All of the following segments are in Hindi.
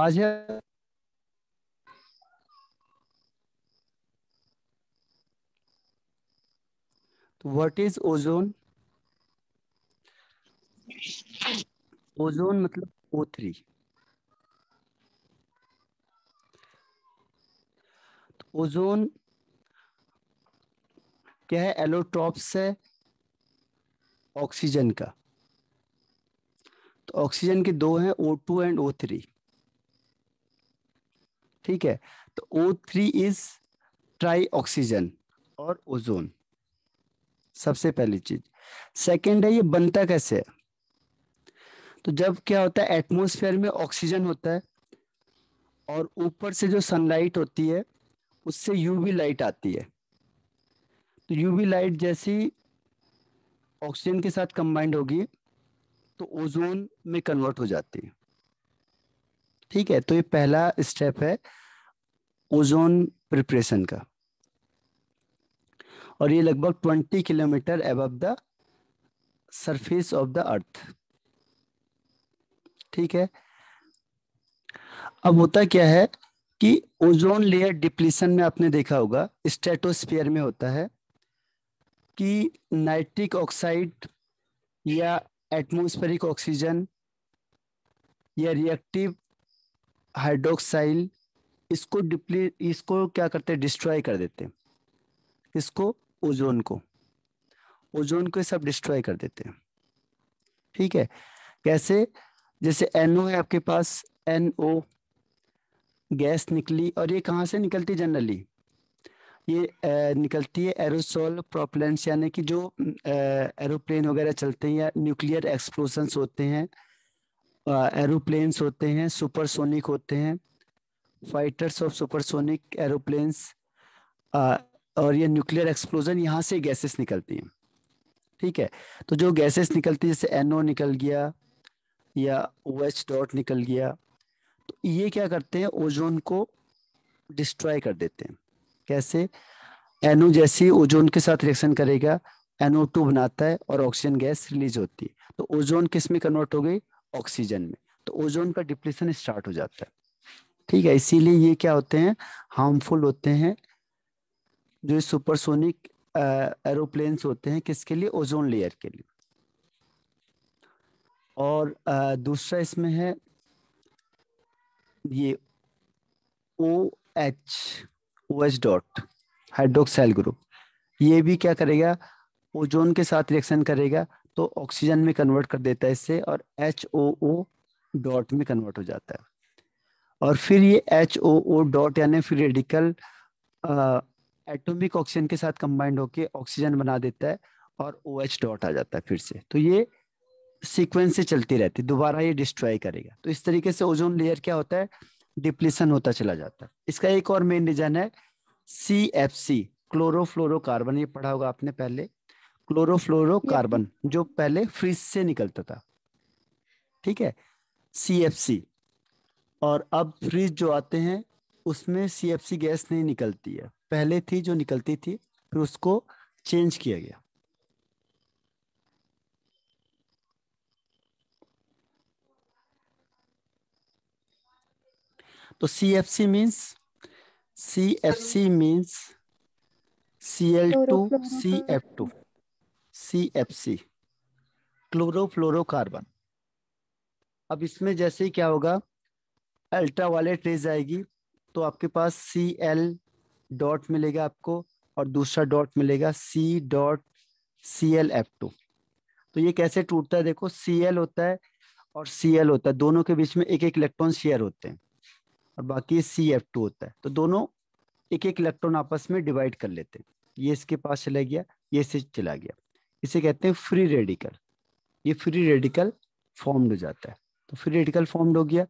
आज है व्हाट इज ओजोन ओजोन मतलब ओ थ्री ओजोन क्या है एलोट्रॉप्स है ऑक्सीजन का तो ऑक्सीजन के दो हैं O two and O three ठीक है तो O three is trioxygen और ओजोन सबसे पहली चीज सेकेंड है ये बनता कैसे तो जब क्या होता है एटमोसफेयर में ऑक्सीजन होता है और ऊपर से जो सनलाइट होती है उससे यूवी लाइट आती है तो यूवी लाइट जैसी ऑक्सीजन के साथ कंबाइंड होगी तो ओजोन में कन्वर्ट हो जाती है ठीक है तो ये पहला स्टेप है ओजोन प्रिपरेशन का और ये लगभग twenty kilometre above the surface of the earth ठीक है अब होता क्या है कि ओजोन लेयर डिप्लीशन में आपने देखा होगा स्ट्रेटोस्फीयर में होता है कि नाइट्रिक ऑक्साइड या एटमोस्फेरिक ऑक्सीजन या रिएक्टिव हाइड्रोक्साइल इसको डिप्ली इसको क्या करते हैं डिस्ट्रॉय कर देते हैं इसको ओजोन को ओजोन को सब डिस्ट्रॉय कर देते हैं ठीक है कैसे जैसे एनओ है आपके पास एनओ गैस निकली और ये कहाँ से निकलती जनरली ये ए, निकलती है एरोसोल प्रोपलेंट्स यानी कि जो एरोप्लेन वगैरह चलते हैं या न्यूक्लियर एक्सप्लोशंस होते हैं एरोप्लेन्स होते हैं सुपरसोनिक होते हैं फाइटर्स ऑफ सुपरसोनिक एरोप्लेन्स और ये न्यूक्लियर एक्सप्लोजन यहाँ से गैसेस निकलती हैं ठीक है तो जो गैसेस निकलती है जैसे एनओ निकल गया या ओ एच डॉट निकल गया तो ये क्या करते हैं ओजोन को डिस्ट्रॉय कर देते हैं कैसे एनओ जैसे ओजोन के साथ रिएक्शन करेगा एनओ टू बनाता है और ऑक्सीजन गैस रिलीज होती है तो ओजोन किस में कन्वर्ट हो गई ऑक्सीजन में तो ओजोन का डिप्लेशन स्टार्ट हो जाता है ठीक है इसीलिए ये क्या होते हैं हार्मफुल होते हैं जो सुपरसोनिक एरोप्लेन होते हैं किसके लिए ओजोन लेयर के लिए और दूसरा इसमें है ये O H O H dot hydroxyl group ये भी क्या करेगा ओजोन के साथ रिएक्शन करेगा तो ऑक्सीजन में कन्वर्ट कर देता है इससे और एच ओ ओ डॉट में कन्वर्ट हो जाता है और फिर ये एच ओ ओ डॉट यानी फिर रेडिकल एटोमिक ऑक्सीजन के साथ कंबाइंड होके ऑक्सीजन बना देता है और ओ OH एच डॉट आ जाता है फिर से तो ये सीक्वेंस से चलती रहती है दोबारा ये डिस्ट्रॉय करेगा तो इस तरीके से ओजोन लेयर क्या होता है डिप्लीसन होता चला जाता है इसका एक और मेन रीजन है सी एफ सी क्लोरोफ्लोरोकार्बन ये पढ़ा होगा आपने पहले क्लोरोफ्लोरोकार्बन जो पहले फ्रिज से निकलता था ठीक है सी और अब फ्रिज जो आते हैं उसमें सी गैस नहीं निकलती है पहले थी जो निकलती थी फिर उसको चेंज किया गया तो C F C means C F C means C L two C F two C F C chlorofluorocarbon अब इसमें जैसे ही क्या होगा अल्ट्रा वायलेट रेज आएगी तो आपके पास सी एल डॉट मिलेगा आपको और दूसरा डॉट मिलेगा C dot C L F two तो ये कैसे टूटता है देखो सी एल होता है और सी एल होता है दोनों के बीच में एक एक इलेक्ट्रॉन शेयर होते हैं और बाकी सी एफ टू होता है तो दोनों एक एक इलेक्ट्रॉन आपस में डिवाइड कर लेते हैं ये इसके पास चला गया ये इससे चला गया इसे कहते हैं फ्री रेडिकल ये फ्री रेडिकल फॉर्म्ड हो जाता है तो फ्री रेडिकल फॉर्म्ड हो गया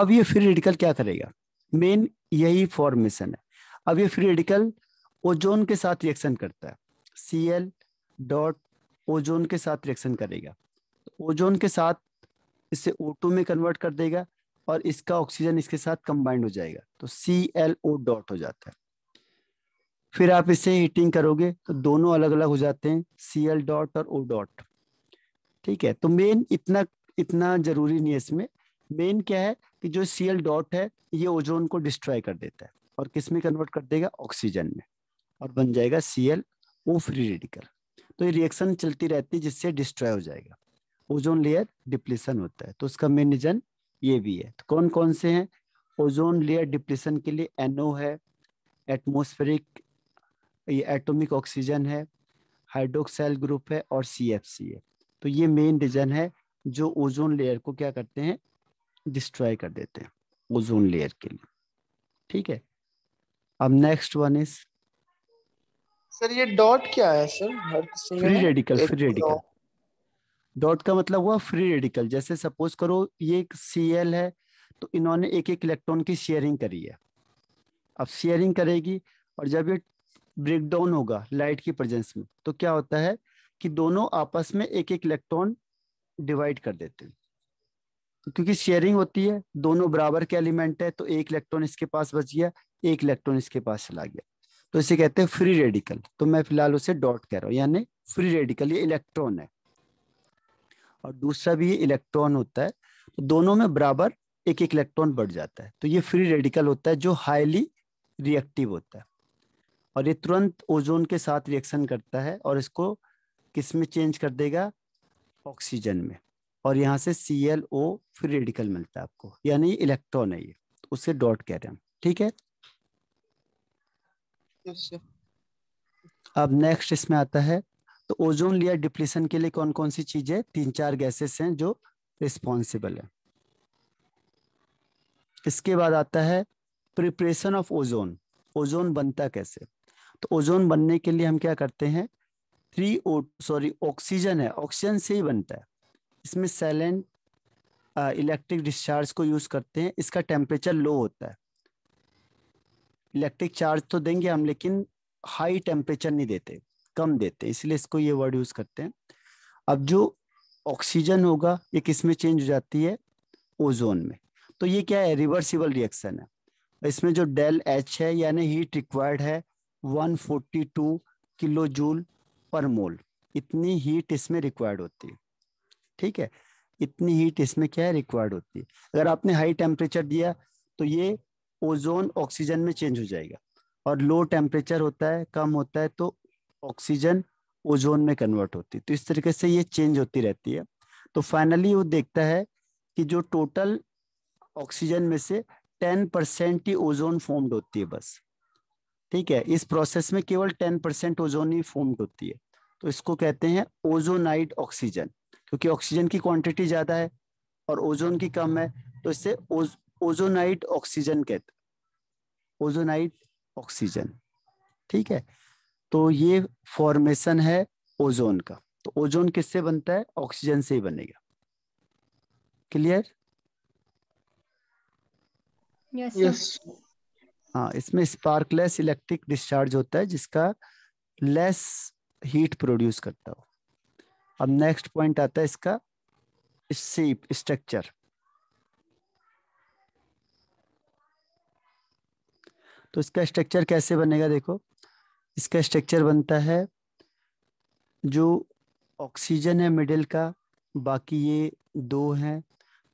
अब ये फ्री रेडिकल क्या करेगा मेन यही फॉर्मेशन है अब ये फ्री रेडिकल ओजोन के साथ रिएक्शन करता है सी एल डॉट ओजोन के साथ रिएक्शन करेगा ओजोन के साथ इसे O2 में कन्वर्ट कर देगा और इसका ऑक्सीजन इसके साथ कंबाइंड हो जाएगा तो सी एल ओ डॉट हो जाता है फिर आप इसे हीटिंग करोगे तो दोनों अलग अलग हो जाते हैं सी एल डॉट और ओ डॉट ठीक है तो मेन इतना इतना जरूरी नहीं है इसमें मेन क्या है कि जो सी एल डॉट है ये ओजोन को डिस्ट्रॉय कर देता है और किस में कन्वर्ट कर देगा ऑक्सीजन में और बन जाएगा C L O free radical तो ये रिएक्शन चलती रहती है जिससे डिस्ट्रॉय हो जाएगा ओजोन लेयर डिप्लीसन होता है तो उसका मेन रीजन ये भी है तो कौन कौन से हैं ओजोन लेयर डिप्लीशन के लिए एनओ NO है एटमोस्फेरिक ये एटॉमिक ऑक्सीजन है हाइड्रोक्सेल ग्रुप है और सी एफ सी है तो ये मेन रीजन है जो ओजोन लेयर को क्या करते हैं डिस्ट्रॉय कर देते हैं ओजोन लेयर के लिए ठीक है अब नेक्स्ट वन इज सर ये डॉट क्या है sir free radical free radical dot का मतलब हुआ फ्री रेडिकल जैसे सपोज करो ये सी एल है तो इन्होंने एक एक इलेक्ट्रॉन की शेयरिंग करी है अब शेयरिंग करेगी और जब ये ब्रेकडाउन होगा लाइट की प्रेजेंस में तो क्या होता है कि दोनों आपस में एक एक इलेक्ट्रॉन डिवाइड कर देते हैं क्योंकि शेयरिंग होती है दोनों बराबर के एलिमेंट है तो एक इलेक्ट्रॉन इसके पास बच गया एक इलेक्ट्रॉन इसके पास चला गया तो इसे कहते हैं फ्री रेडिकल तो मैं फिलहाल उसे डॉट कह रहा हूँ यानी फ्री रेडिकल ये इलेक्ट्रॉन है और दूसरा भी ये इलेक्ट्रॉन होता है तो दोनों में बराबर एक एक इलेक्ट्रॉन बढ़ जाता है तो ये फ्री रेडिकल होता है जो हाईली रिएक्टिव होता है और ये तुरंत ओजोन के साथ रिएक्शन करता है और इसको किस में चेंज कर देगा ऑक्सीजन में और यहाँ से सी एल ओ फिर रेडिकल मिलता है आपको यानी इलेक्ट्रॉन है ये उसे डॉट कह रहे हैं ठीक है अब नेक्स्ट इसमें आता है तो ओजोन लेयर डिप्लीशन के लिए कौन कौन सी चीजें तीन चार गैसेस हैं जो रिस्पॉन्सिबल है इसके बाद आता है प्रिपरेशन ऑफ ओजोन ओजोन बनता कैसे तो ओजोन बनने के लिए हम क्या करते हैं थ्री ओ सॉरी ऑक्सीजन है ऑक्सीजन से ही बनता है इसमें सैलेंट इलेक्ट्रिक डिस्चार्ज को यूज करते हैं इसका टेम्परेचर लो होता है इलेक्ट्रिक चार्ज तो देंगे हम लेकिन हाई टेम्परेचर नहीं देते कम देते इसलिए इसको ये वर्ड यूज करते हैं अब जो ऑक्सीजन होगा ये किस में चेंज हो जाती है ओजोन में तो ये क्या है रिवर्सिबल रिएक्शन है इसमें जो डेल एच है यानी हीट रिक्वायर्ड है 142 किलो जूल पर मोल इतनी हीट इसमें रिक्वायर्ड होती है ठीक है इतनी हीट इसमें क्या है रिक्वायर्ड होती है अगर आपने हाई टेम्परेचर दिया तो ये ओजोन ऑक्सीजन में चेंज हो जाएगा और लो टेम्परेचर होता है कम होता है तो ऑक्सीजन ओजोन में कन्वर्ट होती है तो इस तरीके से ये चेंज होती रहती है तो फाइनली वो देखता है कि जो टोटल ऑक्सीजन में से टेन परसेंट ही ओजोन फॉर्म्ड होती है बस ठीक है इस प्रोसेस में केवल टेन परसेंट ओजोन ही फॉर्म होती है तो इसको कहते हैं ओजोनाइड ऑक्सीजन क्योंकि ऑक्सीजन की क्वांटिटी ज्यादा है और ओजोन की कम है तो इससे ओजोनाइट ऑक्सीजन कहते ओजोनाइट ऑक्सीजन ठीक है तो ये फॉर्मेशन है ओजोन का तो ओजोन किससे बनता है ऑक्सीजन से ही बनेगा क्लियर यस yes, yes. हाँ इसमें स्पार्कलेस इलेक्ट्रिक डिस्चार्ज होता है जिसका लेस हीट प्रोड्यूस करता हो अब नेक्स्ट पॉइंट आता है इसका शेप स्ट्रक्चर तो इसका स्ट्रक्चर कैसे बनेगा देखो इसका स्ट्रक्चर बनता है जो ऑक्सीजन है मिडिल का बाकी ये दो हैं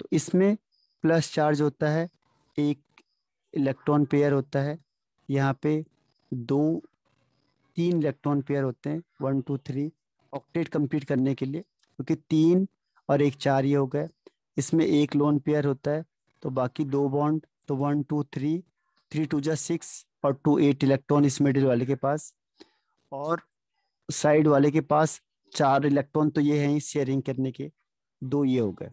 तो इसमें प्लस चार्ज होता है एक इलेक्ट्रॉन पेयर होता है यहाँ पे दो तीन इलेक्ट्रॉन पेयर होते हैं one two three octet complete करने के लिए क्योंकि तीन और एक चार ये हो गए इसमें एक लोन पेयर होता है तो बाकी दो बॉन्ड तो one two three three two जा सिक्स और टू एट इलेक्ट्रॉन इस मिडिल वाले के पास और साइड वाले के पास चार इलेक्ट्रॉन तो ये हैं शेयरिंग करने के दो ये हो गए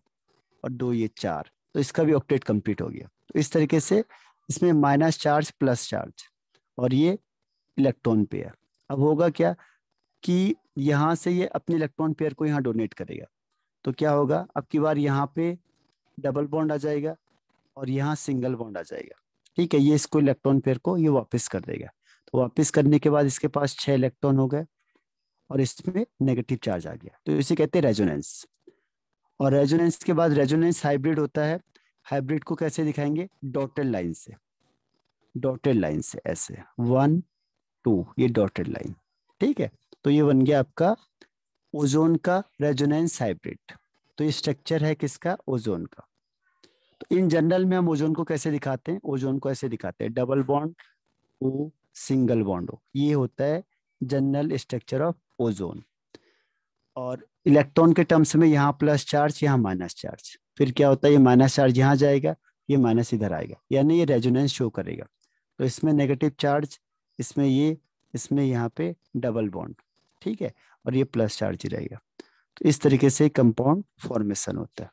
और दो ये चार तो इसका भी ऑक्टेट कंप्लीट हो गया तो इस तरीके से इसमें माइनस चार्ज प्लस चार्ज और ये इलेक्ट्रॉन पेयर अब होगा क्या कि यहाँ से ये अपने इलेक्ट्रॉन पेयर को यहाँ डोनेट करेगा तो क्या होगा अब की बार यहाँ पे डबल बॉन्ड आ जाएगा और यहाँ सिंगल बॉन्ड आ जाएगा ठीक है ये इसको इलेक्ट्रॉन पेयर को ये वापस कर देगा तो वापस करने के बाद इसके पास छह इलेक्ट्रॉन हो गए और इसमें नेगेटिव चार्ज आ गया तो इसे कहते हैं रेजोनेंस और रेजोनेंस के बाद रेजोनेंस हाइब्रिड होता है हाइब्रिड को कैसे दिखाएंगे डॉटेड लाइन से डॉटेड लाइन से ऐसे वन टू ये डॉटेड लाइन ठीक है तो ये बन गया आपका ओजोन का रेजोनेंस हाइब्रिड तो ये स्ट्रक्चर है किसका ओजोन का तो इन जनरल में हम ओजोन को कैसे दिखाते हैं ओजोन को ऐसे दिखाते हैं double bond O single bond O ये होता है जनरल स्ट्रक्चर ऑफ ओजोन और इलेक्ट्रॉन के टर्म्स में यहाँ प्लस चार्ज यहाँ माइनस चार्ज फिर क्या होता है ये माइनस चार्ज यहाँ जाएगा ये माइनस इधर आएगा यानी ये रेजोनेंस शो करेगा तो इसमें नेगेटिव चार्ज इसमें ये इसमें यहाँ पे डबल बॉन्ड ठीक है और ये प्लस चार्ज ही रहेगा तो इस तरीके से कंपाउंड फॉर्मेशन होता है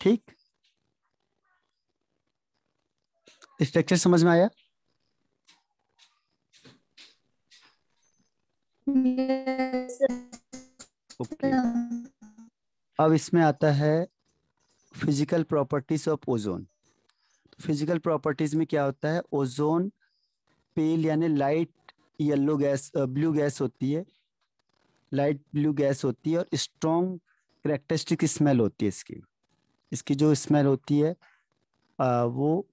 ठीक स्ट्रक्चर समझ में आया yes, okay. अब इसमें आता है physical properties of ozone physical properties में क्या होता है ओजोन पेल यानी light yellow gas blue gas होती है लाइट ब्लू गैस होती है और स्ट्रॉन्ग करेक्टरिस्टिक स्मेल होती है इसकी इसकी जो स्मेल होती है आ, वो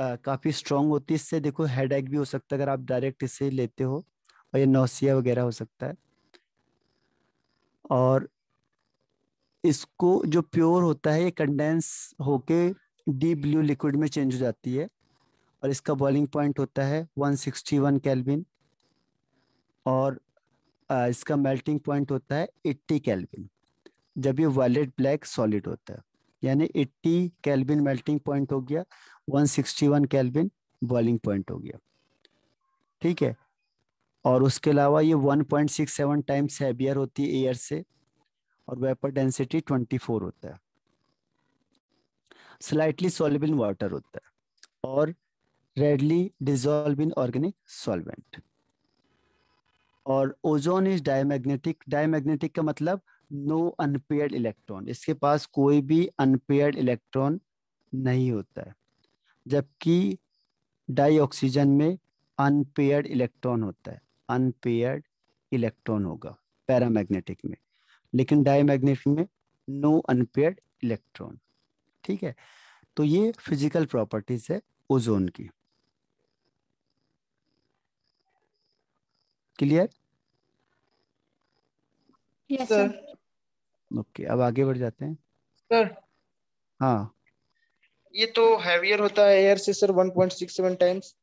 काफ़ी स्ट्रांग होती है इससे देखो हेड भी हो सकता है अगर आप डायरेक्ट इसे लेते हो और ये नौसिया वगैरह हो सकता है और इसको जो प्योर होता है ये कंडेंस होके डीप ब्लू लिक्विड में चेंज हो जाती है और इसका बॉइलिंग पॉइंट होता है 161 केल्विन और इसका मेल्टिंग पॉइंट होता है 80 केल्विन जब ये वॉलेट ब्लैक सॉलिड होता है यानी 80 केल्विन मेल्टिंग पॉइंट हो गया 161 केल्विन बॉइलिंग पॉइंट हो गया ठीक है और उसके अलावा ये 1.67 टाइम्स हैवियर होती है एयर से और वेपर डेंसिटी 24 होता है स्लाइटली सोलब इन वाटर होता है और readily dissolve in organic solvent और ओजोन इज डायमैग्नेटिक डायमैग्नेटिक का मतलब नो अनपेयर्ड इलेक्ट्रॉन इसके पास कोई भी अनपेयर्ड इलेक्ट्रॉन नहीं होता है जबकि डाईऑक्सीजन में अनपेयर्ड इलेक्ट्रॉन होता है अनपेयर्ड इलेक्ट्रॉन होगा पैरामैग्नेटिक में लेकिन मैग्नेट में नो अनपेयर्ड इलेक्ट्रॉन ठीक है तो ये फिजिकल प्रॉपर्टीज है ओजोन की क्लियर सर ओके अब आगे बढ़ जाते हैं सर हाँ ये तो हैवियर होता है एयर से सर 1.67 टाइम्स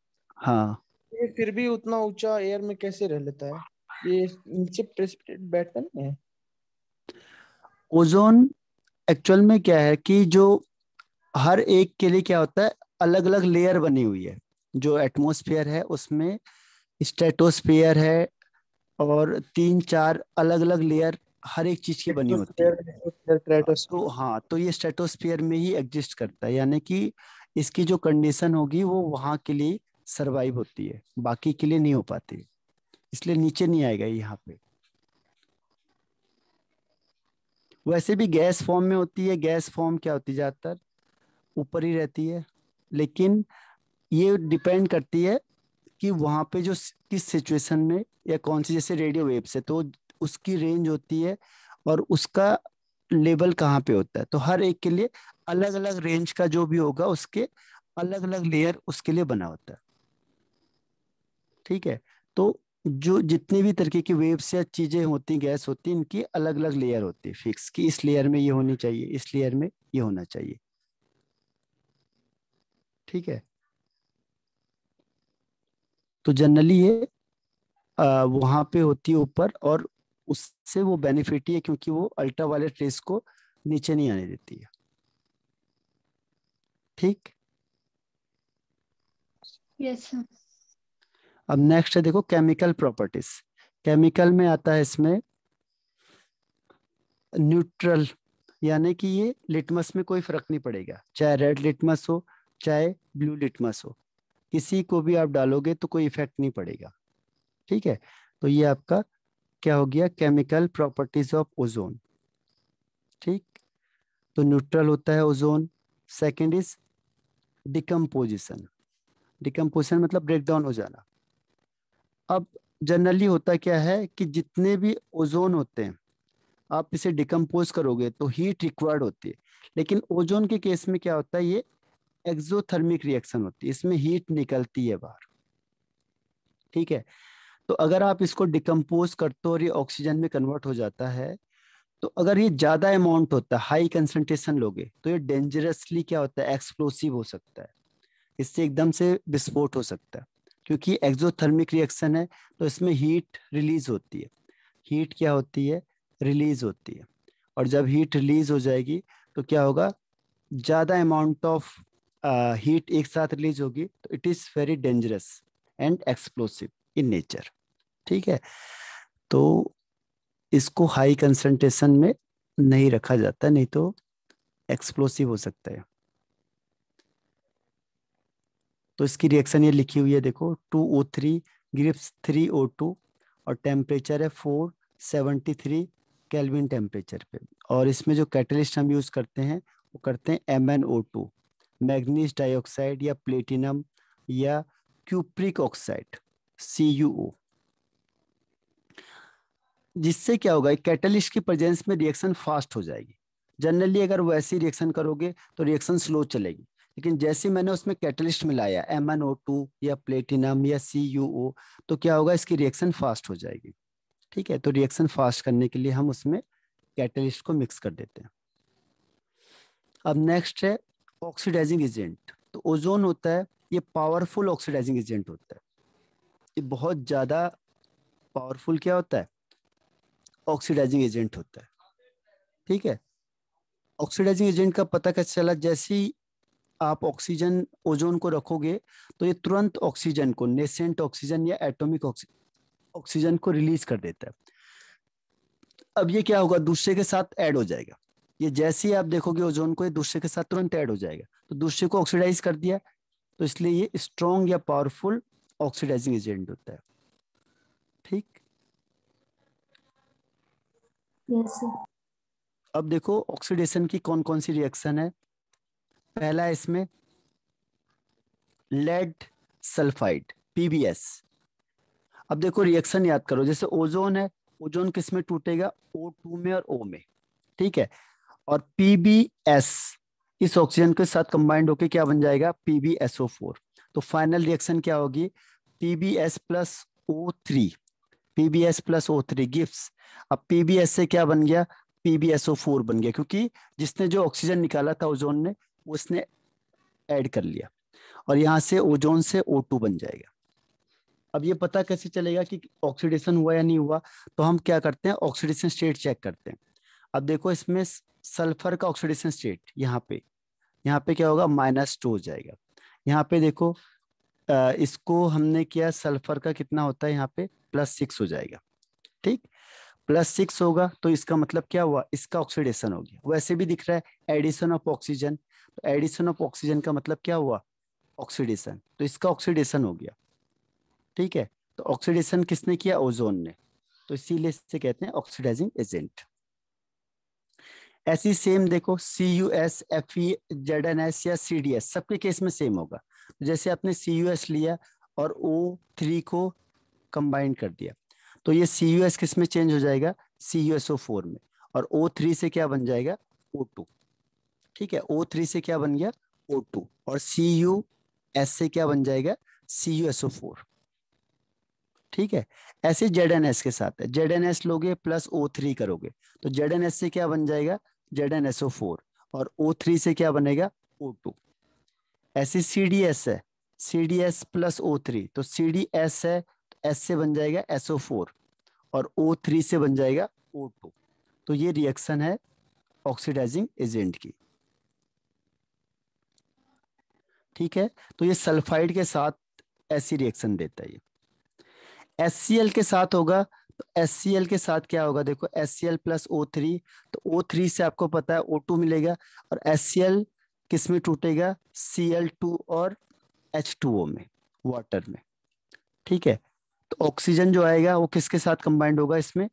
हाँ ये फिर भी उतना ऊंचा एयर में कैसे रह लेता है ये नीचे प्रेसिपिटेट बैटन तो है ओजोन एक्चुअल में क्या है कि जो हर एक के लिए क्या होता है अलग अलग लेयर बनी हुई है जो एटमोसफियर है उसमें स्टेटोस्फियर है और तीन चार अलग अलग लेयर हर एक चीज की बनी होती है तो हाँ तो ये स्टेटोस्फियर में ही एग्जिस्ट करता है यानी कि इसकी जो कंडीशन होगी वो वहां के लिए सरवाइव होती है बाकी के लिए नहीं हो पाती इसलिए नीचे नहीं आएगा यहाँ पे वैसे भी गैस फॉर्म में होती है गैस फॉर्म क्या होती है ज़्यादातर ऊपर ही रहती है लेकिन ये डिपेंड करती है कि वहां पे जो किस सिचुएशन में या कौन सी जैसे रेडियो वेव्स है तो उसकी रेंज होती है और उसका लेवल कहाँ पे होता है तो हर एक के लिए अलग अलग रेंज का जो भी होगा उसके अलग अलग लेयर उसके लिए बना होता है ठीक है तो जो जितनी भी तरीके की वेव्स या चीजें होती गैस होती इनकी अलग अलग लेयर होती है फिक्स की इस लेयर में ये होनी चाहिए इस लेयर में ये होना चाहिए ठीक है तो जनरली ये वहां पे होती है ऊपर और उससे वो बेनिफिट ही है क्योंकि वो अल्ट्रा वायलेट रेस को नीचे नहीं आने देती है ठीक यस yes, अब नेक्स्ट है देखो केमिकल प्रॉपर्टीज केमिकल में आता है इसमें न्यूट्रल यानी कि ये लिटमस में कोई फर्क नहीं पड़ेगा चाहे रेड लिटमस हो चाहे ब्लू लिटमस हो किसी को भी आप डालोगे तो कोई इफेक्ट नहीं पड़ेगा ठीक है तो ये आपका क्या हो गया केमिकल प्रॉपर्टीज ऑफ ओजोन ठीक तो न्यूट्रल होता है ozone second is decomposition decomposition मतलब ब्रेकडाउन हो जाना अब जनरली होता क्या है कि जितने भी ओजोन होते हैं आप इसे डिकम्पोज करोगे तो हीट रिक्वायर्ड होती है लेकिन ओजोन के केस में क्या होता है ये एक्सोथर्मिक रिएक्शन होती है इसमें हीट निकलती है बाहर ठीक है तो अगर आप इसको डिकम्पोज करते हो और ये ऑक्सीजन में कन्वर्ट हो जाता है तो अगर ये ज़्यादा अमाउंट होता है हाई कंसनट्रेशन लोगे तो ये डेंजरसली क्या होता है एक्सप्लोसिव हो सकता है इससे एकदम से विस्फोट हो सकता है क्योंकि एक्जोथर्मिक रिएक्शन है तो इसमें हीट रिलीज होती है हीट क्या होती है रिलीज होती है और जब हीट रिलीज हो जाएगी तो क्या होगा ज़्यादा अमाउंट ऑफ हीट एक साथ रिलीज होगी तो it is very dangerous and explosive in nature ठीक है तो इसको हाई कंसंट्रेशन में नहीं रखा जाता नहीं तो एक्सप्लोसिव हो सकता है तो इसकी रिएक्शन ये लिखी हुई है देखो two O three grips three O two और टेम्परेचर है four seventy three kelvin temperature पे और इसमें जो कैटलिस्ट हम यूज़ करते हैं वो करते हैं M N O two manganese dioxide या प्लेटिनम या cupric oxide C U O जिससे क्या होगा कैटलिस्ट की प्रेजेंस में रिएक्शन फास्ट हो जाएगी जनरली अगर वैसी रिएक्शन करोगे तो रिएक्शन स्लो चलेगी लेकिन जैसे मैंने उसमें कैटलिस्ट मिलाया एम एन ओ टू या प्लेटिनम या सी यू ओ तो क्या होगा इसकी रिएक्शन फास्ट हो जाएगी ठीक है तो रिएक्शन फास्ट करने के लिए हम उसमें कैटलिस्ट को मिक्स कर देते हैं अब नेक्स्ट है ऑक्सीडाइजिंग एजेंट तो ओजोन होता है ये पावरफुल ऑक्सीडाइजिंग एजेंट होता है ये बहुत ज़्यादा पावरफुल क्या होता है ऑक्सीडाइजिंग एजेंट होता है ठीक है ऑक्सीडाइजिंग एजेंट का पता कैसे चला जैसे ही आप ऑक्सीजन ओजोन को रखोगे तो ये तुरंत ऑक्सीजन को नेसेंट ऑक्सीजन या एटॉमिक ऑक्सीजन को रिलीज कर देता है अब ये क्या होगा दूसरे के साथ ऐड हो जाएगा ये जैसे ही आप देखोगे ओजोन को ये दूसरे के साथ तुरंत ऐड हो जाएगा तो दूसरे को ऑक्सीडाइज कर दिया तो इसलिए ये स्ट्रॉन्ग या पावरफुल ऑक्सीडाइजिंग एजेंट होता है ठीक yes, अब देखो ऑक्सीडेशन की कौन कौन सी रिएक्शन है पहला इसमें लेड सल्फाइड पीबीएस अब देखो रिएक्शन याद करो जैसे ओजोन है ओजोन किस में टूटेगा ओ टू में और ओ में ठीक है और पीबीएस इस ऑक्सीजन के साथ कंबाइंड होकर क्या बन जाएगा पीबीएसओ फोर तो फाइनल रिएक्शन क्या होगी PBS plus O three PBS plus O three gift अब पीबीएस से क्या बन गया पीबीएसओ फोर बन गया क्योंकि जिसने जो ऑक्सीजन निकाला था ओजोन ने उसने ऐड कर लिया और यहाँ से ओजोन से ओ बन जाएगा अब ये पता कैसे चलेगा कि ऑक्सीडेशन हुआ या नहीं हुआ तो हम क्या करते हैं ऑक्सीडेशन स्टेट चेक करते हैं अब देखो इसमें सल्फर का ऑक्सीडेशन स्टेट यहाँ पे यहाँ पे क्या होगा माइनस टू हो जाएगा यहाँ पे देखो इसको हमने किया सल्फर का कितना होता है यहाँ पे प्लस सिक्स हो जाएगा ठीक प्लस सिक्स होगा तो इसका मतलब क्या हुआ इसका ऑक्सीडेशन हो गया वैसे भी दिख रहा है एडिशन ऑफ ऑक्सीजन तो एडिशन ऑफ ऑक्सीजन का मतलब क्या हुआ ऑक्सीडेशन तो इसका ऑक्सीडेशन हो गया ठीक है तो ऑक्सीडेशन किसने किया ओजोन ने तो इसीलिए इसे कहते हैं ऑक्सीडाइजिंग एजेंट ऐसी सेम देखो C U S F E Z N S या सी डी एस सबके केस में सेम होगा तो जैसे आपने सी यू एस लिया और ओ थ्री को कंबाइन कर दिया तो ये सी यू एस किस में चेंज हो जाएगा C U S O four में और ओ थ्री से क्या बन जाएगा ओ टू ठीक है ओ थ्री से क्या बन गया ओ टू और सी यू एस से क्या बन जाएगा C U S O four ठीक है ऐसे जेड एन एस के साथ है जेड एन एस लोगे प्लस ओ थ्री करोगे तो जेड एन एस से क्या बन जाएगा Z N S O four और ओ थ्री से क्या बनेगा ओ टू ऐसे सी डी एस है C D S plus O three तो सी डी एस है तो एस से बन जाएगा एस ओ फोर और ओ थ्री से बन जाएगा ओ टू तो ये रिएक्शन है ऑक्सीडाइजिंग एजेंट की ठीक है तो ये सल्फाइड के साथ ऐसी रिएक्शन देता है ये एस के साथ होगा तो एस के साथ क्या होगा देखो S C L plus O three तो ओ थ्री से आपको पता है ओ टू मिलेगा और एस सी एल किस में टूटेगा सी एल टू और एच टू ओ में वाटर में ठीक है तो ऑक्सीजन जो आएगा वो किसके साथ कंबाइंड होगा इसमें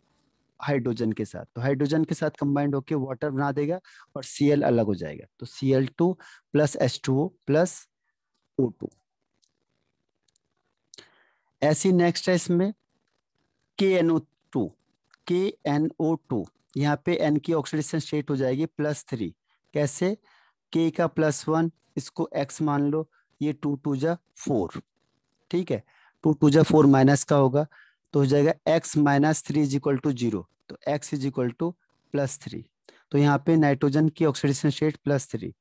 हाइड्रोजन के साथ तो हाइड्रोजन के साथ कंबाइंड होकर वाटर बना देगा और सी अलग हो जाएगा तो C L two plus H two O plus O two ऐसी नेक्स्ट है इसमें K N O two K N O two यहाँ पे एन की ऑक्सीडेशन स्टेट हो जाएगी प्लस थ्री कैसे के का प्लस वन इसको एक्स मान लो ये टू टू जा फोर ठीक है टू टू जा फोर माइनस का होगा तो हो जाएगा X minus three is equal to zero तो X is equal to plus three तो यहाँ पे नाइट्रोजन की oxidation state plus three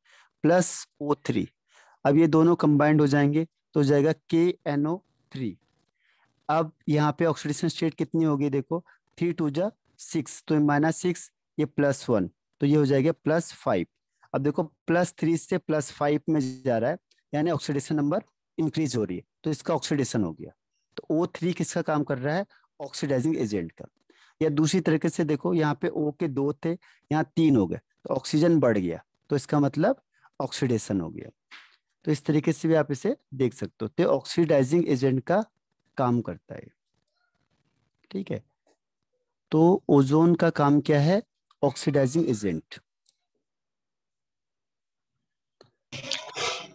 plus O three अब ये दोनों कंबाइंड हो जाएंगे तो हो जाएगा के एन ओ थ्री अब यहाँ पे ऑक्सीडेशन स्टेट कितनी होगी देखो थ्री टू जा सिक्स तो माइनस सिक्स ये प्लस वन तो ये हो जाएगा प्लस फाइव अब देखो प्लस थ्री से प्लस फाइव में जा रहा है यानी ऑक्सीडेशन नंबर इंक्रीज हो रही है तो इसका ऑक्सीडेशन हो गया तो ओ थ्री किसका काम कर रहा है ऑक्सीडाइजिंग एजेंट का या दूसरी तरीके से देखो यहाँ पे ओ के दो थे यहाँ तीन हो गए तो ऑक्सीजन बढ़ गया तो इसका मतलब ऑक्सीडेशन हो गया तो इस तरीके से भी आप इसे देख सकते हो तो ऑक्सीडाइजिंग एजेंट का काम करता है ठीक है तो ओजोन का काम क्या है ऑक्सीडाइजिंग एजेंट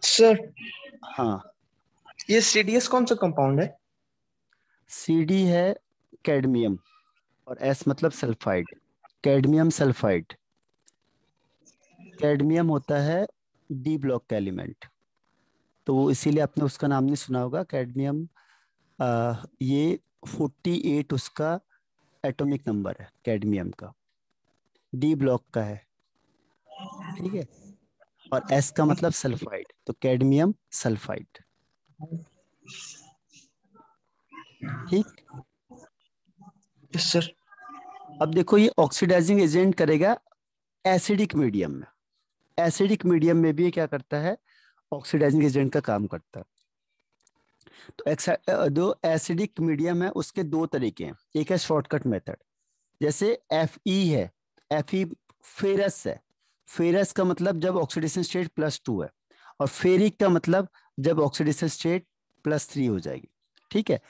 सर हाँ ये सीडीएस कौन सा कंपाउंड है सीडी है कैडमियम और एस मतलब सल्फाइड कैडमियम सल्फाइड कैडमियम होता है डी ब्लॉक का एलिमेंट तो इसीलिए आपने उसका नाम नहीं सुना होगा कैडमियम ये 48 उसका एटॉमिक नंबर है कैडमियम का डी ब्लॉक का है ठीक है और एस का मतलब सल्फाइड तो कैडमियम सल्फाइड ठीक सर अब देखो ये ऑक्सीडाइजिंग एजेंट करेगा एसिडिक मीडियम में एसिडिक मीडियम में भी ये क्या करता है ऑक्सीडाइजिंग एजेंट का काम करता है तो जो एसिडिक मीडियम है उसके दो तरीके हैं एक है शॉर्टकट मेथड जैसे एफ ई है एफ ई फेरस है फेरस का मतलब जब ऑक्सीडेशन स्टेट प्लस टू है और फेरिक का मतलब जब ऑक्सीडेशन स्टेट प्लस थ्री हो जाएगी ठीक है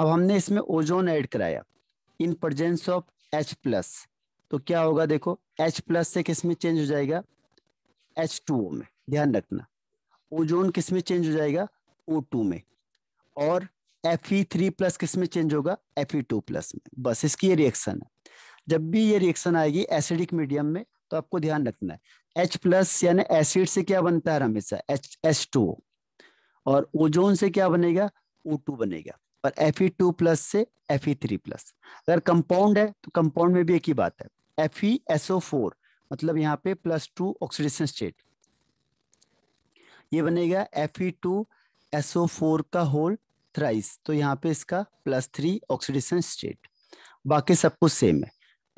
अब हमने इसमें ओजोन ऐड कराया in presence of H plus तो क्या होगा देखो एच प्लस से किसमें चेंज हो जाएगा एच टू ओ में ध्यान रखना ओजोन किस में चेंज हो जाएगा ओ टू में और थ्री प्लस किस में चेंज होगा टू प्लस में बस इसकी ये रिएक्शन है जब भी ये रिएक्शन आएगी एसिडिक मीडियम में तो आपको ध्यान रखना है एच प्लस यानी एसिड से क्या बनता है हमेशा एच एच टू और ओजोन से क्या बनेगा ओ टू बनेगा और एफ ई टू प्लस से एफ ई थ्री प्लस अगर कंपाउंड है तो कंपाउंड में भी एक ही बात है एफ ई एसओ फोर मतलब यहाँ पे प्लस टू ऑक्सीडेशन स्टेट ये बनेगा F E two SO four का होल थ्राइस तो यहाँ पे इसका प्लस थ्री ऑक्सीडेशन स्टेट बाकी सब कुछ सेम है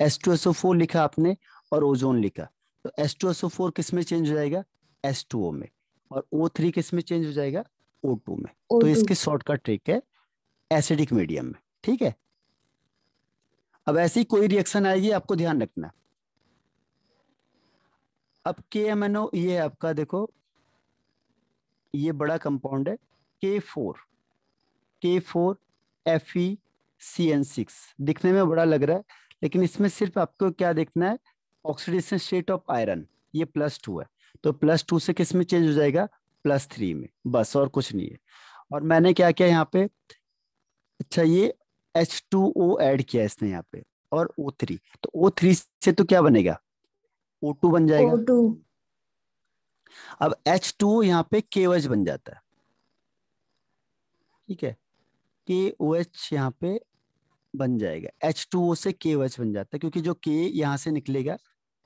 एस टू एसओ फोर लिखा आपने और ओजोन लिखा तो एस टू एसओ फोर किस में चेंज हो जाएगा एस टू ओ में और ओ थ्री किस में चेंज हो जाएगा ओ टू में O2. तो इसके शॉर्टकट ट्रिक है एसिडिक मीडियम में ठीक है अब ऐसी कोई रिएक्शन आएगी आपको ध्यान रखना अब के एम एन ओ ये है आपका देखो ये बड़ा कंपाउंड है K four K four F E C N six दिखने में बड़ा लग रहा है लेकिन इसमें सिर्फ आपको क्या देखना है ऑक्सीडेशन स्टेट ऑफ आयरन ये प्लस टू है तो प्लस टू से किस में चेंज हो जाएगा प्लस थ्री में बस और कुछ नहीं है और मैंने क्या किया यहाँ पे अच्छा ये एच टू ओ एड किया इसने यहाँ पे और ओ थ्री तो ओ थ्री से तो क्या बनेगा ओ टू बन जाएगा अब एच टू यहाँ पे केवज बन जाता है ठीक है के ओ एच यहाँ पे बन जाएगा एच टू ओ से के बन जाता है क्योंकि जो के यहाँ से निकलेगा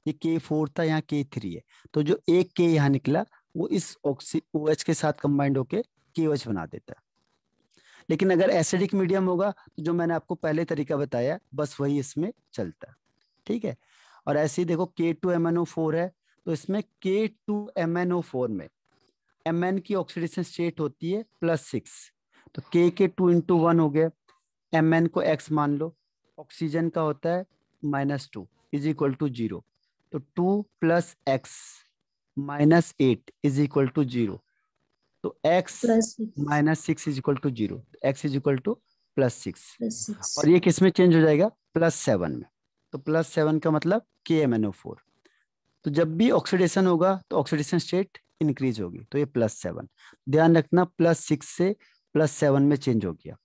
ये के फोर था यहाँ के थ्री है तो जो एक के यहाँ निकला वो इस ऑक्सी ओ एच के साथ कंबाइंड होके के एच बना देता है लेकिन अगर एसिडिक मीडियम होगा तो जो मैंने आपको पहले तरीका बताया बस वही इसमें चलता ठीक है और ऐसे ही देखो K two M N O four है तो इसमें K two M N O four में एम एन की ऑक्सीडेशन स्टेट होती है प्लस सिक्स तो के के टू इंटू वन हो गया एम एन को एक्स मान लो ऑक्सीजन का होता है minus two is equal to zero तो two plus X minus eight is equal to zero तो X minus six is equal to zero X is equal to plus six और ये किसमें चेंज हो जाएगा प्लस सेवन में तो प्लस सेवन का मतलब के एम एन ओ फोर तो जब भी ऑक्सीडेशन होगा तो ऑक्सीडेशन स्टेट इंक्रीज होगी तो ये प्लस सेवन ध्यान रखना प्लस सिक्स से प्लस सेवन में चेंज हो गया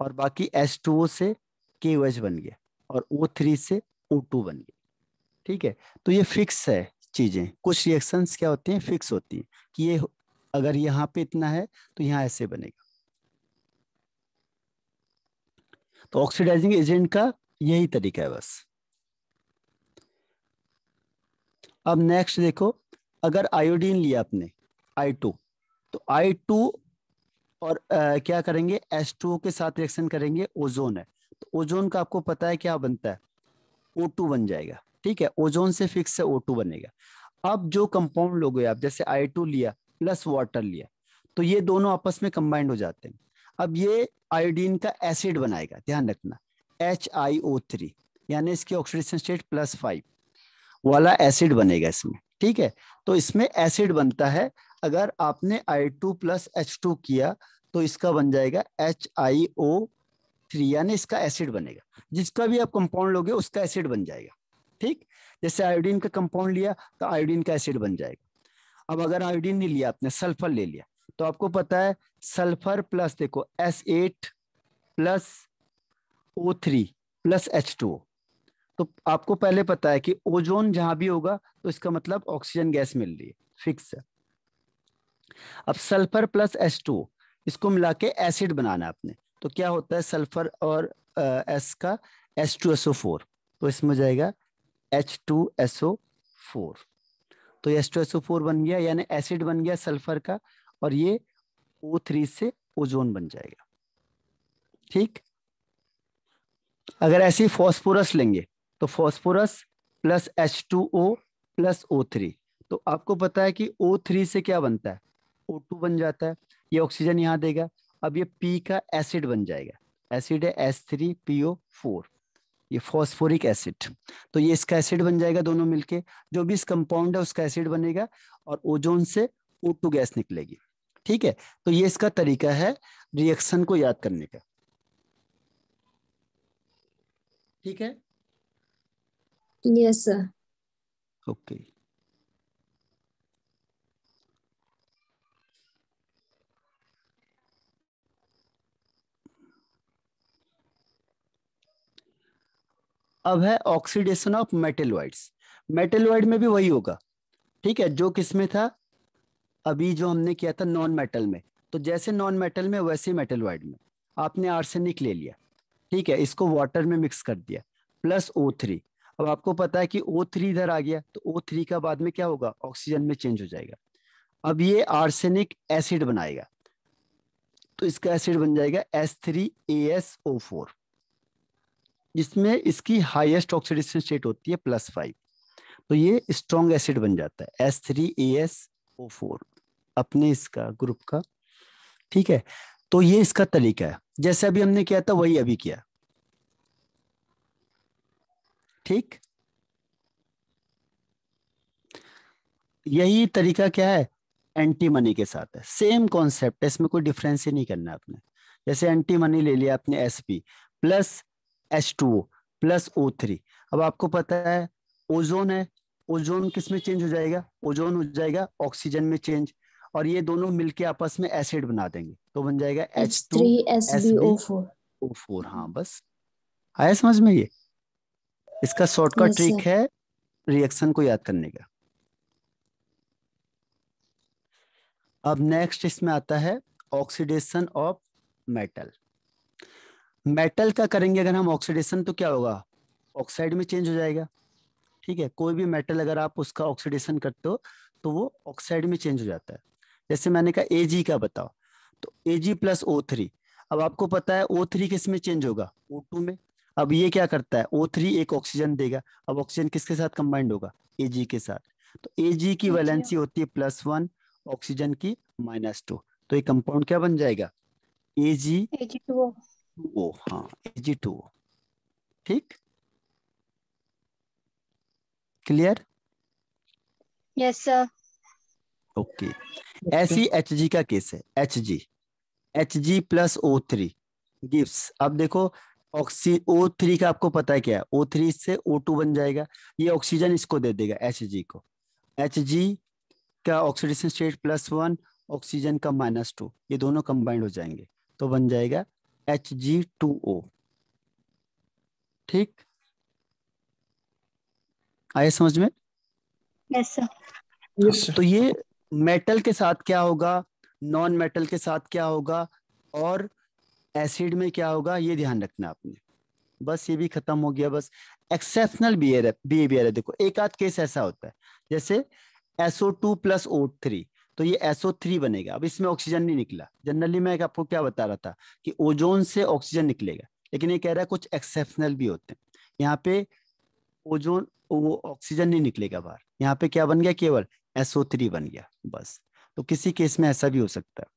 और बाकी एस टू ओ से के ओ एच बन गया और ओ थ्री से ओ टू बन गया ठीक है तो ये फिक्स है चीज़ें कुछ रिएक्शंस क्या होती हैं फिक्स होती हैं कि ये अगर यहाँ पे इतना है तो यहाँ ऐसे बनेगा तो ऑक्सीडाइजिंग एजेंट का यही तरीका है बस अब नेक्स्ट देखो अगर आयोडीन लिया आपने आई टू तो आई टू और आ, क्या करेंगे एस टू के साथ रिएक्शन करेंगे ओजोन है तो ओजोन का आपको पता है क्या बनता है ओ टू बन जाएगा ठीक है ओजोन से फिक्स है ओ टू बनेगा अब जो कंपाउंड लोगे आप जैसे आई टू लिया प्लस वाटर लिया तो ये दोनों आपस में कंबाइंड हो जाते हैं अब ये आयोडीन का एसिड बनाएगा ध्यान रखना एच आई ओ थ्री यानी इसकी ऑक्सीडेशन स्टेट प्लस फाइव वाला एसिड बनेगा इसमें ठीक है तो इसमें एसिड बनता है अगर आपने I two plus H two किया तो इसका बन जाएगा एच आई ओ थ्री यानी इसका एसिड बनेगा जिसका भी आप कंपाउंड लोगे उसका एसिड बन जाएगा ठीक जैसे आयोडीन का कंपाउंड लिया तो आयोडीन का एसिड बन जाएगा अब अगर आयोडीन नहीं लिया आपने सल्फर ले लिया तो आपको पता है सल्फर प्लस देखो S eight plus O three plus H two तो आपको पहले पता है कि ओजोन जहां भी होगा तो इसका मतलब ऑक्सीजन गैस मिल रही है फिक्स है अब सल्फर प्लस एस टू इसको मिला के एसिड बनाना आपने तो क्या होता है सल्फर और एस का एस टू एसओ फोर तो इसमें जाएगा एच टू एसओ फोर तो एस टू एसओ फोर बन गया यानी एसिड बन गया सल्फर का और ये ओ थ्री से ओजोन बन जाएगा ठीक अगर ऐसे ही फॉस्फोरस लेंगे तो phosphorus plus H two O plus O three तो आपको पता है कि ओ थ्री से क्या बनता है ओ टू बन जाता है ये ऑक्सीजन यहाँ देगा अब ये पी का एसिड बन जाएगा एसिड है S three P O four ये फॉस्फोरिक एसिड तो ये इसका एसिड बन जाएगा दोनों मिलके जो भी इस कंपाउंड है उसका एसिड बनेगा और ओजोन से ओ टू गैस निकलेगी ठीक है तो ये इसका तरीका है रिएक्शन को याद करने का ठीक है Yes, sir. Okay. अब है ऑक्सीडेशन ऑफ मेटेलॉइड्स मेटेलॉइड में भी वही होगा ठीक है जो किसमें था अभी जो हमने किया था नॉन मेटल में तो जैसे नॉन मेटल में वैसे मेटेलॉइड में आपने आर्सेनिक ले लिया ठीक है इसको वाटर में मिक्स कर दिया प्लस ओ थ्री अब आपको पता है कि ओ थ्री इधर आ गया तो ओ थ्री का बाद में क्या होगा ऑक्सीजन में चेंज हो जाएगा अब ये आर्सेनिक एसिड बनाएगा तो इसका एसिड बन जाएगा S three A S O four जिसमें इसकी हाइएस्ट ऑक्सीडेशन स्टेट होती है प्लस फाइव तो ये स्ट्रॉन्ग एसिड बन जाता है S three A S O four अपने इसका ग्रुप का ठीक है तो ये इसका तरीका है जैसे अभी हमने किया था वही अभी किया ठीक यही तरीका क्या है एंटी मनी के साथ है सेम कॉन्सेप्ट है इसमें कोई डिफरेंस ही नहीं करना आपने जैसे एंटी मनी ले लिया आपने S P plus H two O plus O three अब आपको पता है ओजोन है ओजोन किस में चेंज हो जाएगा ओजोन हो जाएगा ऑक्सीजन में चेंज और ये दोनों मिलके आपस में एसिड बना देंगे तो बन जाएगा H two S B O four हाँ बस आया समझ में ये इसका शॉर्टकट ट्रिक है रिएक्शन को याद करने का अब नेक्स्ट इसमें आता है ऑक्सीडेशन ऑफ मेटल मेटल का करेंगे अगर हम ऑक्सीडेशन तो क्या होगा ऑक्साइड में चेंज हो जाएगा ठीक है कोई भी मेटल अगर आप उसका ऑक्सीडेशन करते हो तो वो ऑक्साइड में चेंज हो जाता है जैसे मैंने कहा एजी का बताओ तो एजी प्लस ओ थ्री अब आपको पता है ओ थ्री किस में चेंज होगा ओ टू में अब ये क्या करता है ओ थ्री एक ऑक्सीजन देगा अब ऑक्सीजन किसके साथ कंबाइंड होगा एजी के साथ तो एजी की वैलेंसी होती है प्लस वन ऑक्सीजन की माइनस टू तो ये कंपाउंड क्या बन जाएगा एजी टू ओ हाँ एजी टू ठीक क्लियर यस सर ओके ऐसी एच जी का केस है H G H G plus O three gives अब देखो ऑक्सी ओ थ्री का आपको पता है क्या ओ थ्री से ओ टू बन जाएगा ये ऑक्सीजन इसको दे देगा एच जी को एच जी का oxidation state plus one oxygen का माइनस टू ये दोनों कंबाइंड हो जाएंगे तो बन जाएगा एच जी टू ओ ठीक आए समझ में yes, Yes, तो ये मेटल के साथ क्या होगा नॉन मेटल के साथ क्या होगा और एसिड में क्या होगा ये ध्यान रखना आपने बस ये भी खत्म हो गया बस एक्सेप्शनल बिहेवियर बिहेवियर है देखो एक आध केस ऐसा होता है जैसे SO two plus O three तो ये एसओ थ्री बनेगा अब इसमें ऑक्सीजन नहीं निकला जनरली मैं आपको क्या बता रहा था कि ओजोन से ऑक्सीजन निकलेगा लेकिन ये कह रहा है कुछ एक्सेप्शनल भी होते हैं यहाँ पे ओजोन वो ऑक्सीजन नहीं निकलेगा बाहर यहाँ पे क्या बन गया केवल एसओ थ्री बन गया बस तो किसी केस में ऐसा भी हो सकता है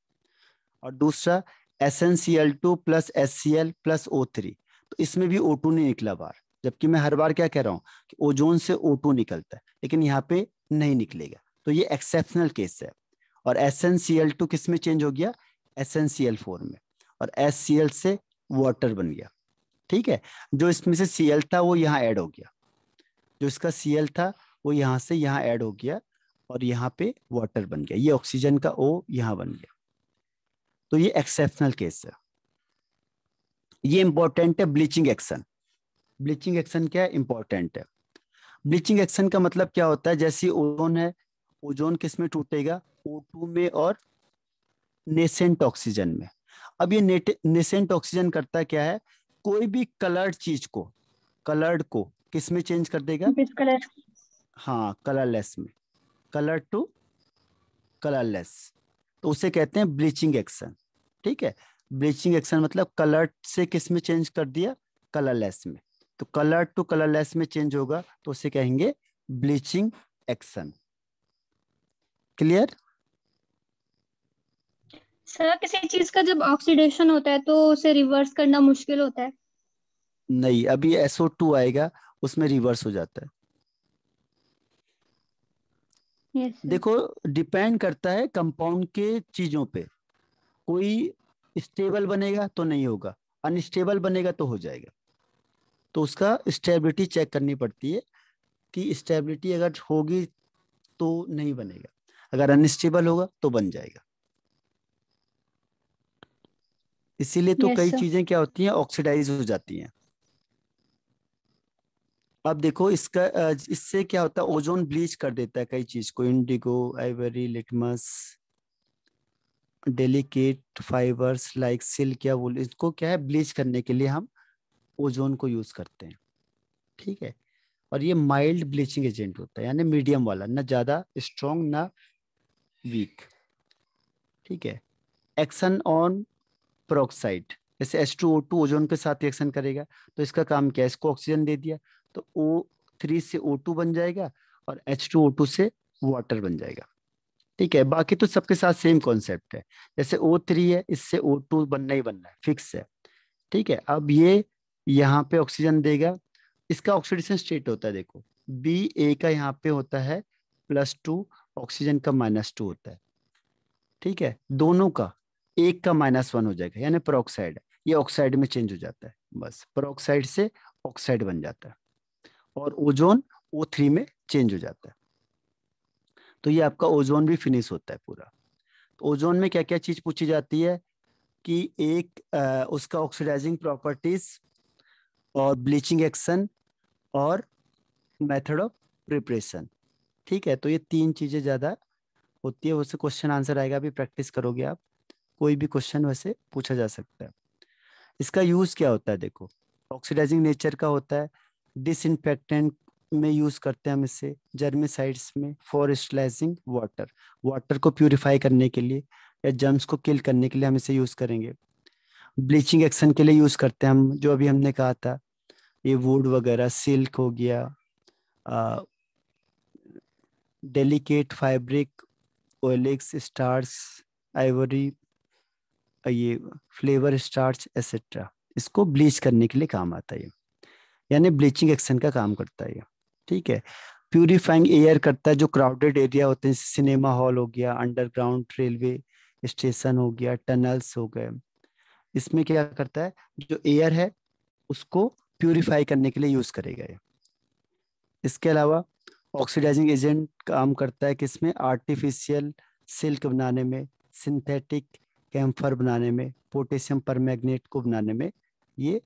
और दूसरा S N C L two plus S C L plus O three तो इसमें भी ओ टू नहीं निकला बार जबकि मैं हर बार क्या कह रहा हूँ कि ओजोन से ओ टू निकलता है लेकिन यहाँ पे नहीं निकलेगा तो ये एक्सेप्शनल केस है और S N C L two किस में चेंज हो गया S N C L four में और एस सी एल से वाटर बन गया ठीक है जो इसमें से सी एल था वो यहाँ ऐड हो गया जो इसका सी एल था वो यहाँ से यहाँ ऐड हो गया और यहाँ पे वाटर बन गया ये ऑक्सीजन का ओ यहाँ बन गया तो ये एक्सेप्शनल केस है ये इंपॉर्टेंट है ब्लीचिंग एक्शन ब्लीचिंग एक्शन क्या है इंपॉर्टेंट है ब्लीचिंग एक्शन का मतलब क्या होता है जैसे ओजोन है ओजोन किस में टूटेगा ओ टू में और नेसेंट ऑक्सीजन में अब ये नेसेंट ऑक्सीजन करता क्या है कोई भी कलर्ड चीज को कलर्ड को किस में चेंज कर देगा कलर हाँ कलरलेस में कलर टू कलरलेस तो उसे कहते हैं ब्लीचिंग एक्शन ठीक है ब्लीचिंग एक्शन मतलब कलर से किस में चेंज कर दिया कलरलेस में तो कलर टू कलरलेस में चेंज होगा तो उसे कहेंगे ब्लीचिंग एक्शन क्लियर सर किसी चीज का जब ऑक्सीडेशन होता है तो उसे रिवर्स करना मुश्किल होता है नहीं अभी एसओ टू आएगा उसमें रिवर्स हो जाता है देखो डिपेंड करता है कंपाउंड के चीजों पे कोई स्टेबल बनेगा तो नहीं होगा अनस्टेबल बनेगा तो हो जाएगा तो उसका स्टेबिलिटी चेक करनी पड़ती है कि स्टेबिलिटी अगर होगी तो नहीं बनेगा अगर अनस्टेबल होगा तो बन जाएगा इसीलिए तो कई चीजें क्या होती हैं ऑक्सीडाइज हो जाती हैं अब देखो इसका इससे क्या होता है ओजोन ब्लीच कर देता है कई चीज को indigo ivory litmus delicate fibres like silk या वुल इसको क्या है ब्लीच करने के लिए हम ओजोन को यूज करते हैं ठीक है और ये माइल्ड ब्लीचिंग एजेंट होता है यानी मीडियम वाला ना ज्यादा स्ट्रॉन्ग ना वीक ठीक है एक्शन ऑन प्रोक्साइड जैसे H two O two ozone के साथ रिएक्शन करेगा तो इसका काम क्या है इसको ऑक्सीजन दे दिया तो ओ थ्री से ओ टू बन जाएगा और एच टू ओ टू से वाटर बन जाएगा ठीक है बाकी तो सबके साथ सेम कॉन्सेप्ट है जैसे ओ थ्री है इससे ओ टू बनना ही बनना है फिक्स है ठीक है अब ये यहाँ पे ऑक्सीजन देगा इसका ऑक्सीडेशन स्टेट होता है देखो बी ए का यहाँ पे होता है प्लस टू ऑक्सीजन का माइनस टू होता है ठीक है दोनों का एक का माइनस वन हो जाएगा यानी प्रोक्साइड ये ऑक्साइड में चेंज हो जाता है बस प्रोक्साइड से ऑक्साइड बन जाता है और ओजोन ओ थ्री में चेंज हो जाता है तो ये आपका ओजोन भी फिनिश होता है पूरा तो ओजोन में क्या क्या चीज पूछी जाती है कि एक आ, उसका ऑक्सीडाइजिंग प्रॉपर्टीज और ब्लीचिंग एक्शन और मेथड ऑफ प्रिपरेशन ठीक है तो ये तीन चीजें ज्यादा होती है उससे क्वेश्चन आंसर आएगा अभी प्रैक्टिस करोगे आप कोई भी क्वेश्चन वैसे पूछा जा सकता है इसका यूज क्या होता है देखो ऑक्सीडाइजिंग नेचर का होता है डिसइंफेक्टेंट में यूज करते हैं हम इसे जर्मिसाइड्स में फॉर वाटर वाटर को प्यूरिफाई करने के लिए या जर्म्स को किल करने के लिए हम इसे यूज करेंगे ब्लीचिंग एक्शन के लिए यूज करते हैं हम जो अभी हमने कहा था ये वुड वगैरह सिल्क हो गया डेलिकेट फैब्रिक ओलिक्स स्टार्स आइवरी ये फ्लेवर स्टार्च एसेट्रा इसको ब्लीच करने के लिए काम आता है यानी ब्लीचिंग एक्शन का काम करता है ठीक है प्यूरिफाइंग एयर करता है जो क्राउडेड एरिया होते हैं सिनेमा हॉल हो गया अंडरग्राउंड रेलवे स्टेशन हो गया टनल्स हो गए इसमें क्या करता है जो एयर है उसको प्यूरिफाई करने के लिए यूज करेगा इसके अलावा ऑक्सीडाइजिंग एजेंट काम करता है कि इसमें आर्टिफिशियल सिल्क बनाने में सिंथेटिक कैम्फर बनाने में पोटेशियम पर को बनाने में ये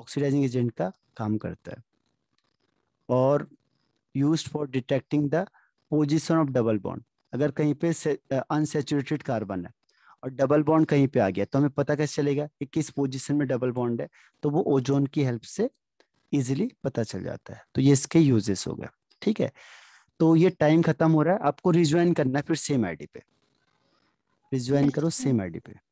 ऑक्सीडाइजिंग एजेंट का काम करता है और use for detecting the position of double bond अगर कहीं पे अनसेचुरेटेड कार्बन है और डबल बॉन्ड कहीं पे आ गया तो हमें पता कैसे चलेगा कि किस पोजीशन में डबल बॉन्ड है तो वो ओजोन की हेल्प से इजीली पता चल जाता है तो ये इसके यूजेस हो गए ठीक है तो ये टाइम खत्म हो रहा है आपको रिज्वाइन करना है फिर सेम आईडी पे रिज्वाइन करो सेम आईडी अच्छा। पे